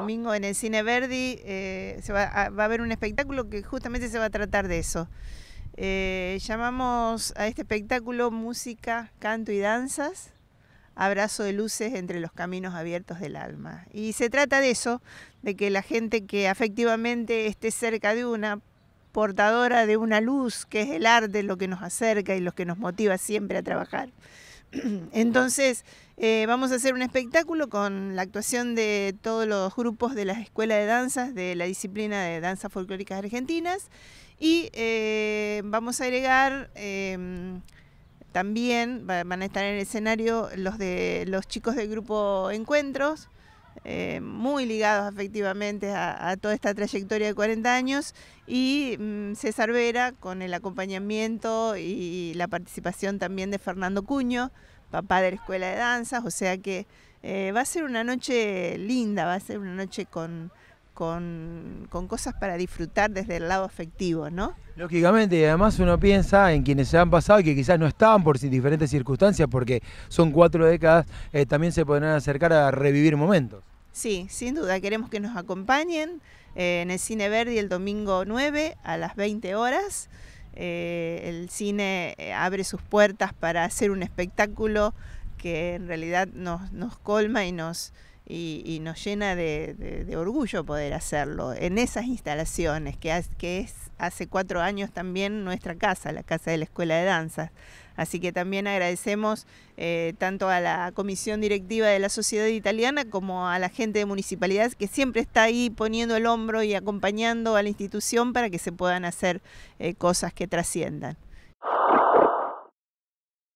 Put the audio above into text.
domingo en el Cine Verdi eh, se va a, haber un espectáculo que justamente se va a tratar de eso. Eh, llamamos a este espectáculo Música, Canto y Danzas, Abrazo de Luces entre los Caminos Abiertos del Alma. Y se trata de eso, de que la gente que afectivamente esté cerca de una portadora de una luz, que es el arte lo que nos acerca y lo que nos motiva siempre a trabajar. Entonces, eh, vamos a hacer un espectáculo con la actuación de todos los grupos de las escuelas de danzas de la disciplina de danzas folclóricas argentinas y eh, vamos a agregar em, también, van a estar en el escenario los, de, los chicos del grupo Encuentros, eh, muy ligados efectivamente a, toda esta trayectoria de 40 años, y mm, César Vera con el acompañamiento y la participación también de Fernando Cuño, papá de la Escuela de Danzas, o sea que eh, va a ser una noche linda, va a ser una noche con, cosas para disfrutar desde el lado afectivo, ¿no? Lógicamente, y además uno piensa en quienes se han pasado y que quizás no estaban por diferentes circunstancias, porque son cuatro décadas, eh, también se podrán acercar a revivir momentos. Sí, sin duda, queremos que nos acompañen eh, en el Cine Verdi el domingo 9 a las 20 horas. Eh, el cine eh, abre sus puertas para hacer un espectáculo que en realidad nos, nos colma y nos, y, nos llena de, orgullo poder hacerlo en esas instalaciones, que, es hace cuatro años también nuestra casa, la casa de la Escuela de Danzas. Así que también agradecemos eh, tanto a la comisión directiva de la sociedad italiana como a la gente de municipalidad que siempre está ahí poniendo el hombro y acompañando a la institución para que se puedan hacer eh, cosas que trasciendan.